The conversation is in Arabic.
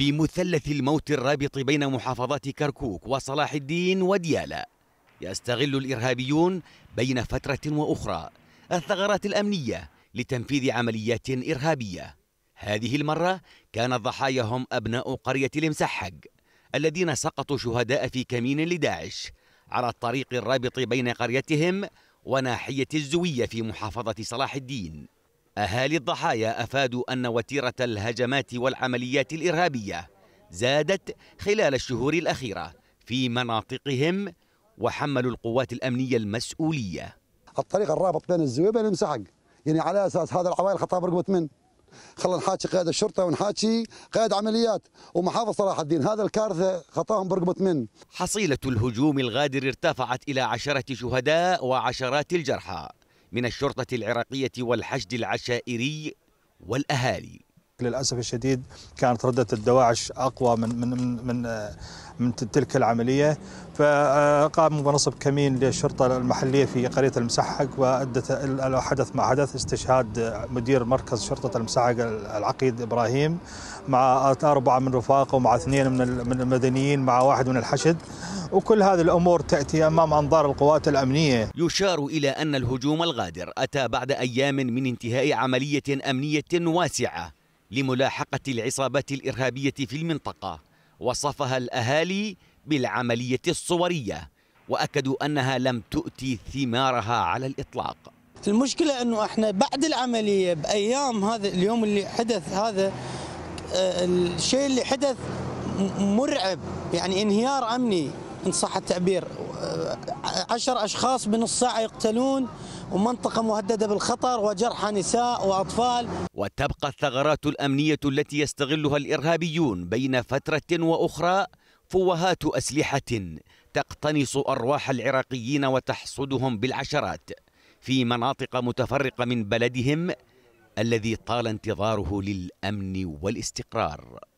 في مثلث الموت الرابط بين محافظات كركوك وصلاح الدين وديالى يستغل الإرهابيون بين فترة وأخرى الثغرات الأمنية لتنفيذ عمليات إرهابية هذه المرة كان الضحايا هم أبناء قرية المسحق الذين سقطوا شهداء في كمين لداعش على الطريق الرابط بين قريتهم وناحية الزوية في محافظة صلاح الدين أهالي الضحايا أفادوا أن وتيرة الهجمات والعمليات الإرهابية زادت خلال الشهور الأخيرة في مناطقهم وحملوا القوات الأمنية المسؤولية الطريق الرابط بين الزويبة المسحق يعني على أساس هذا العوائل خطاب رقبة من خلنا نحاكي قائد الشرطة ونحاكي قائد عمليات ومحافظ صلاح الدين هذا الكارثة خطاهم برقبة من حصيلة الهجوم الغادر ارتفعت إلى عشرة شهداء وعشرات الجرحى من الشرطة العراقية والحشد العشائري والأهالي للاسف الشديد كانت رده الدواعش اقوى من من من آه، من تلك العمليه فقام منصب كمين للشرطه المحليه في قريه المسحق وادت حدث ما حدث استشهاد مدير مركز شرطه المسحق العقيد ابراهيم مع اربعه من رفاقه ومع اثنين من المدنيين مع واحد من الحشد وكل هذه الامور تاتي امام انظار القوات الامنيه. يشار الى ان الهجوم الغادر اتى بعد ايام من انتهاء عمليه امنيه واسعه لملاحقة العصابات الإرهابية في المنطقة وصفها الأهالي بالعملية الصورية وأكدوا أنها لم تؤتي ثمارها على الإطلاق المشكلة أنه إحنا بعد العملية بأيام هذا اليوم اللي حدث هذا آه، الشيء اللي حدث مرعب يعني انهيار أمني إن صح التعبير آه، عشر أشخاص بنص ساعة يقتلون ومنطقة مهددة بالخطر وجرحى نساء وأطفال وتبقى الثغرات الأمنية التي يستغلها الإرهابيون بين فترة وأخرى فوهات أسلحة تقتنص أرواح العراقيين وتحصدهم بالعشرات في مناطق متفرقة من بلدهم الذي طال انتظاره للأمن والاستقرار